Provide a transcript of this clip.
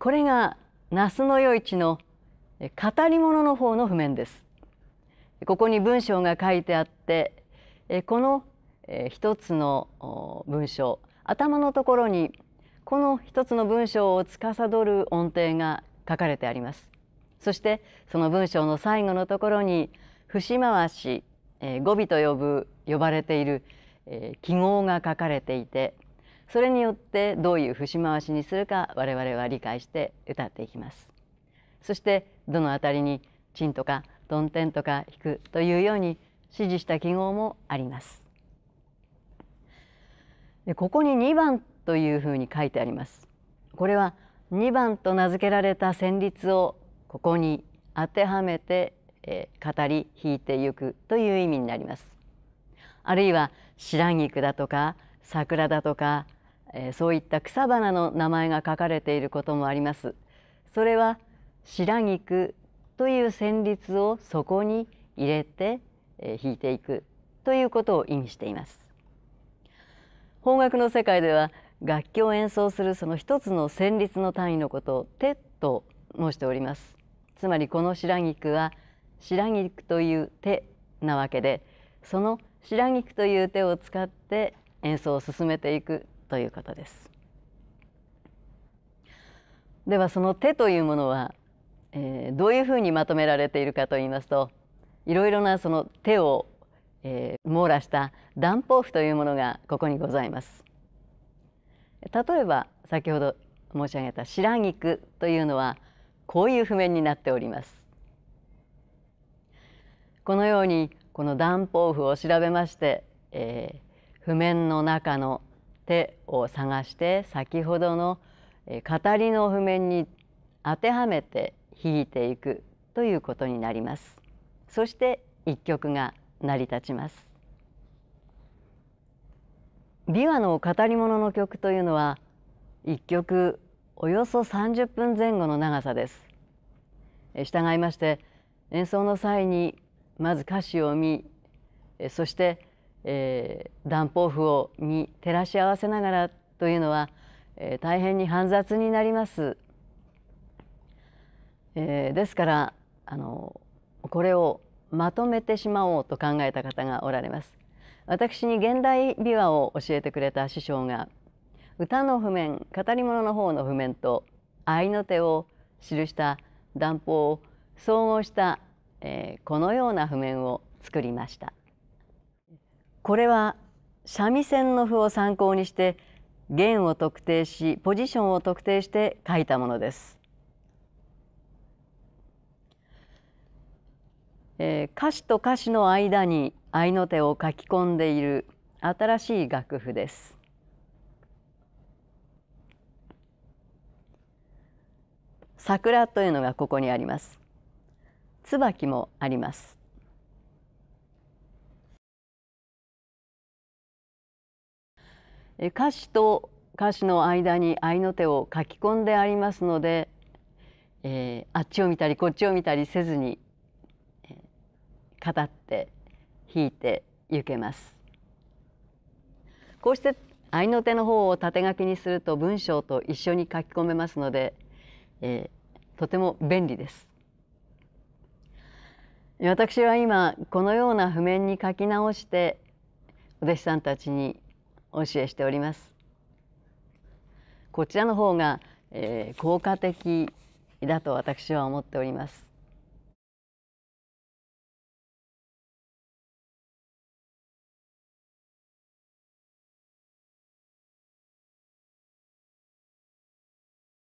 これが那須の与一の語り物の方の譜面です。ここに文章が書いてあってこの一つの文章頭のところにこの一つの文章を司る音程が書かれてあります。そしてその文章の最後のところに節回し語尾と呼ぶ呼ばれている記号が書かれていてそれによってどういう節回しにするか我々は理解して歌っていきますそしてどのあたりに「チン」とか「ドンテン」とか弾くというように指示した記号もありますでここに2番というふうに書いてありますこれは2番と名付けられた旋律をここに当てはめて、えー、語り弾いていくという意味になりますあるいは「白菊」だとか「桜」だとかえー、そういった草花の名前が書かれていることもあります。それは白菊という旋律をそこに入れて、えー、弾いていくということを意味しています。邦楽の世界では楽器を演奏するその一つの旋律の単位のことを「手」と申しております。つまりこの白菊は白菊という手なわけでその白菊という手を使って演奏を進めていくということです。ではその手というものは、えー、どういうふうにまとめられているかといいますといろいろなその手を、えー、網羅した断包布というものがここにございます。例えば先ほど申し上げた白菊というのはこういう譜面になっております。このようにこの断包譜を調べまして、えー、譜面の中の手を探して先ほどの語りの譜面に当てはめて弾いていくということになりますそして一曲が成り立ちます琵琶の語り物の曲というのは一曲およそ30分前後の長さです従いまして演奏の際にまず歌詞を見そしてえー、断包布をに照らし合わせながらというのは、えー、大変に煩雑になります。えー、ですからあのこれをまとめてしまおうと考えた方がおられます。私に現代琵琶を教えてくれた師匠が歌の譜面語り物の方の譜面と合いの手を記した断法を総合した、えー、このような譜面を作りました。これは三味線の譜を参考にして弦を特定しポジションを特定して書いたものです。えー、歌詞と歌詞の間に合いの手を書き込んでいる新しい楽譜です。桜というのがここにあります。椿もあります。歌詞と歌詞の間に合いの手を書き込んでありますので、えー、あっちを見たりこっちを見たりせずに、えー、語って弾いて行けます。こうして合いの手の方を縦書きにすると文章と一緒に書き込めますので、えー、とても便利です。私は今このような譜面に書き直してお弟子さんたちにお教えしております。こちらの方が、えー、効果的だと私は思っております。